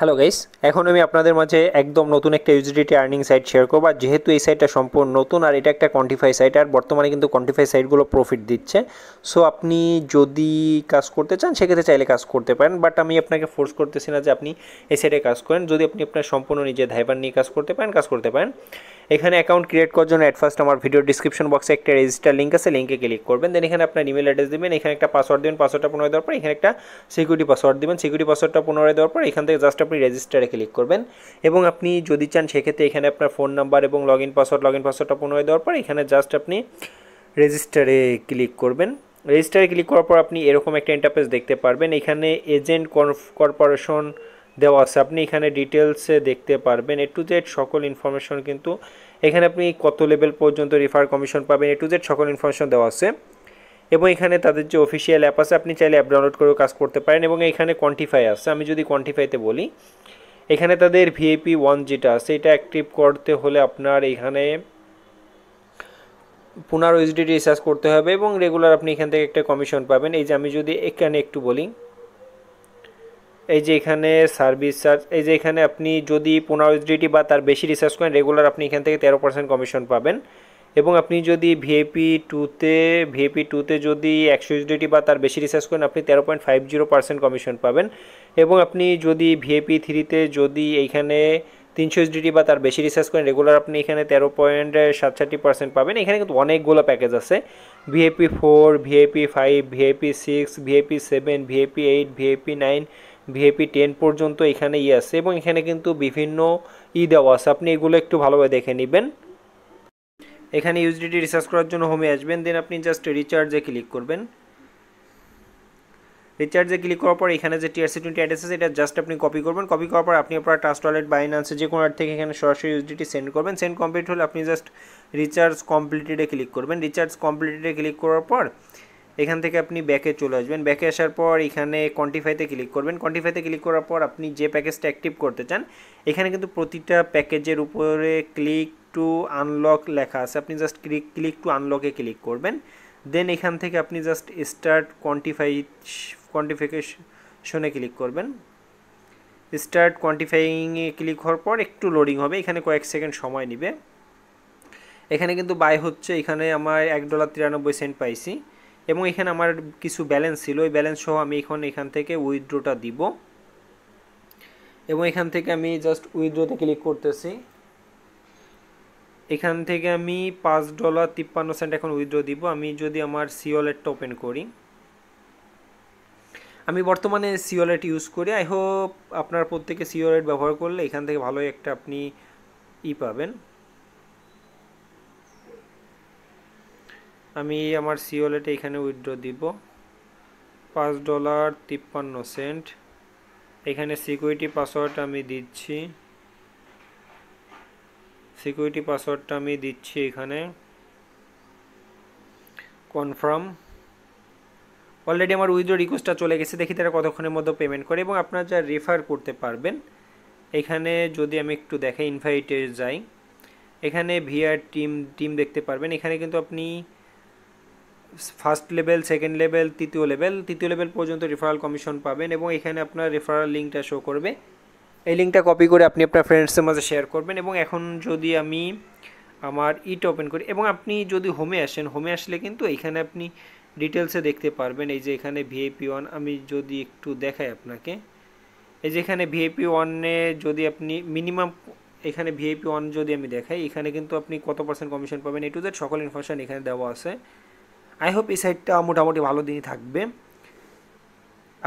hello guys এখন আমি আপনাদের মাঝে একদম নতুন একটা ইউজিডিটি আর্নিং সাইট শেয়ার করবো আর যেহেতু এই সাইটটা সম্পূর্ণ নতুন আর এটা একটা কোয়ান্টিফাই সাইট আর বর্তমানে কিন্তু কোয়ান্টিফাই সাইটগুলো প্রফিট দিচ্ছে সো আপনি যদি কাজ করতে চান সেক্ষেত্রে চাইলে কাজ করতে পারেন বাট আমি আপনাকে ফোর্স করতেছি না যে আপনি এই সাইটে কাজ করেন যদি আপনি আপনার সম্পূর্ণ নিজে ধাইবার নিয়ে কাজ করতে পারেন কাজ করতে পারেন এখানে অ্যাকাউন্ট ক্রিয়েট করার জন্য অ্যাট ফার্স্ট আমার ভিডিও ডিসক্রিপশন বক্সে একটা রেজিস্টার লিঙ্ক আছে লিঙ্কে ক্লিক করবেন দেন এখানে আপনার ইমেল অ্যাড্রেস দেবেন এখানে একটা পাসওয়ার্ড দেবেন পাসওয়ার্ডটা পুনরায় দেওয়ার পর এখানে একটা সিকিউরিটি পাসওয়ার্ড দেবেন সিকিউরিটি পাসওয়ার্ডটা পুনরায় দেওয়ার পর এখান থেকে জাস্ট আপনি রেজিস্টারে ক্লিক করবেন এবং আপনি যদি চান সেক্ষেত্রে এখানে আপনার ফোন নাম্বার এবং log in password log in পাসওয়ার্ডটা পুনরায় দেওয়ার পর এখানে জাস্ট আপনি রেজিস্টারে ক্লিক করবেন রেজিস্টারে ক্লিক করার পর আপনি এরকম একটা ইন্টারফেস দেখতে পারবেন এখানে এজেন্ট কর্পোরেশন দেওয়া আছে আপনি এখানে ডিটেলসে দেখতে পারবেন এ টু জেড সকল ইনফরমেশন কিন্তু এখানে আপনি কত লেভেল পর্যন্ত রিফার কমিশন পাবেন এ টু জেড সকল ইনফরমেশন দেওয়া আছে এবং এখানে তাদের যে অফিসিয়াল অ্যাপ আছে আপনি চাইলে অ্যাপ ডাউনলোড করেও কাজ করতে পারেন এবং এখানে কোয়ান্টিফাই আছে আমি যদি কোয়ান্টিফাইতে বলি এখানে তাদের ভিএপি ওয়ান যেটা আছে এটা অ্যাক্টিভ করতে হলে আপনার এখানে পুনর ইউএসডি রিচার্জ করতে হবে এবং রেগুলার আপনি এখান থেকে একটা কমিশন পাবেন এই যে আমি যদি এখানে একটু বলি এই যে এখানে সার্ভিস চার্জ এই যে এখানে আপনি যদি পনেরো ডিটি বা তার বেশি রিচার্জ করেন রেগুলার আপনি এখান থেকে তেরো পার্সেন্ট কমিশন পাবেন এবং আপনি যদি ভিএপি টুতে ভিএপি টুতে যদি একশো ইউডিটি বা তার বেশি রিচার্জ করেন আপনি তেরো point five zero percent commission পাবেন এবং আপনি যদি ভিএপি থ্রিতে যদি এইখানে তিনশো ইউডিটি বা তার বেশি রিচার্জ করেন রেগুলার আপনি এখানে তেরো পয়েন্ট সাতষট্টি পার্সেন্ট পাবেন এখানে কিন্তু অনেকগুলো প্যাকেজ আছে VAP four VAP five VAP six VAP seven VAP eight VAP nine VAP ten পর্যন্ত এখানে ইয়ে আছে এবং এখানে কিন্তু বিভিন্ন ই দেওয়া আছে আপনি এগুলো একটু ভালোভাবে দেখে নেবেন এখানে ইউজডিটি রিচার্জ করার জন্য হোমে আসবেন দেন আপনি জাস্ট রিচার্জে ক্লিক করবেন রিচার্জে ক্লিক করার পর এখানে যে টিআরসি টোয়েন্টি অ্যাড্রেস আছে এটা জাস্ট আপনি কপি করবেন কপি করার পর আপনি আপনার ট্রাস্ট ওয়ালেট বাইনান্সে যে কোনো থেকে এখানে সরাসরি ইউজিডিটি সেন্ড করবেন সেন্ড কমপ্লিট হলে আপনি জাস্ট রিচার্জ কমপ্লিটেডে ক্লিক করবেন রিচার্জ কমপ্লিটেডে ক্লিক করার পর এখান থেকে আপনি ব্যাকে চলে আসবেন ব্যাকে আসার পর এখানে কোয়ান্টিফাইতে ক্লিক করবেন কোয়ান্টিফাইতে ক্লিক করার পর আপনি যে প্যাকেজটা অ্যাক্টিভ করতে চান এখানে কিন্তু প্রতিটা প্যাকেজের উপরে ক্লিক টু আনলক লেখা আছে আপনি জাস্ট ক্লিক ক্লিক টু আনলকে ক্লিক করবেন দেন এখান থেকে আপনি জাস্ট স্টার্ট কোয়ান্টিফাই কোয়ান্টিফিকেশনে ক্লিক করবেন স্টার্ট কোয়ান্টিফাইংয়ে ক্লিক হওয়ার পর একটু লোডিং হবে এখানে কয়েক সেকেন্ড সময় নেবে এখানে কিন্তু বাই হচ্ছে এখানে আমার এক ডলার তিরানব্বই সেন্ট পাইছি এবং এখানে আমার কিছু ব্যালেন্স ছিল ওই ব্যালেন্স সহ আমি এখন এখান থেকে উইথড্রোটা দিব এবং এখান থেকে আমি জাস্ট উইথড্রোতে ক্লিক করতেছি এখান থেকে আমি পাঁচ ডলার তিপ্পান্ন সেন্ট এখন উইথড্রো দিব আমি যদি আমার সিওলেটটা ওপেন করি আমি বর্তমানে সিওলেট ইউজ করি আই হোপ আপনার প্রত্যেকে সিওলেট ব্যবহার করলে এখান থেকে ভালোই একটা আপনি ই পাবেন আমি আমার সিওলেটে এখানে উইথড্র দিব পাঁচ ডলার তিপ্পান্ন সেন্ট এখানে সিকিউরিটি পাসওয়ার্ড আমি দিচ্ছি সিকিউরিটি পাসওয়ার্ডটা আমি দিচ্ছি এখানে কনফার্ম অলরেডি আমার উইথড্র রিকোয়েস্টটা চলে গেছে দেখি তারা কতক্ষণের মধ্যে পেমেন্ট করে এবং আপনারা যা রেফার করতে পারবেন এখানে যদি আমি একটু দেখাই ইনভাইটে যাই এখানে ভিআর টিম টিম দেখতে পারবেন এখানে কিন্তু আপনি ফার্স্ট লেভেল সেকেন্ড লেভেল তৃতীয় লেভেল তৃতীয় লেভেল পর্যন্ত রেফারাল কমিশন পাবেন এবং এখানে আপনার রেফারাল লিঙ্কটা শো করবে এই লিঙ্কটা কপি করে আপনি আপনার ফ্রেন্ডসের মাঝে শেয়ার করবেন এবং এখন যদি আমি আমার ইট ওপেন করি এবং আপনি যদি হোমে আসেন হোমে আসলে কিন্তু এখানে আপনি ডিটেলসে দেখতে পারবেন এই যে এখানে ভিআইপি ওয়ান আমি যদি একটু দেখাই আপনাকে এই যে এখানে ভিআইপি ওয়ানে যদি আপনি মিনিমাম এখানে ভিআইপি ওয়ান যদি আমি দেখাই এখানে কিন্তু আপনি কত পার্সেন্ট কমিশন পাবেন এই টু জেড সকল ইনফরমেশান এখানে দেওয়া আছে আই হোপ এই সাইডটা মোটামুটি ভালো দিনই থাকবে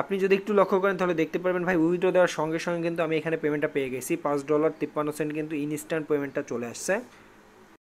আপনি যদি একটু লক্ষ্য করেন তাহলে দেখতে পারবেন ভাই উইথড্র দেওয়ার সঙ্গে সঙ্গে কিন্তু আমি এখানে পেমেন্টটা পেয়ে গেছি পাঁচ ডলার তিপ্পান্ন সেন্ট কিন্তু ইনস্ট্যান্ট পেমেন্টটা চলে আসছে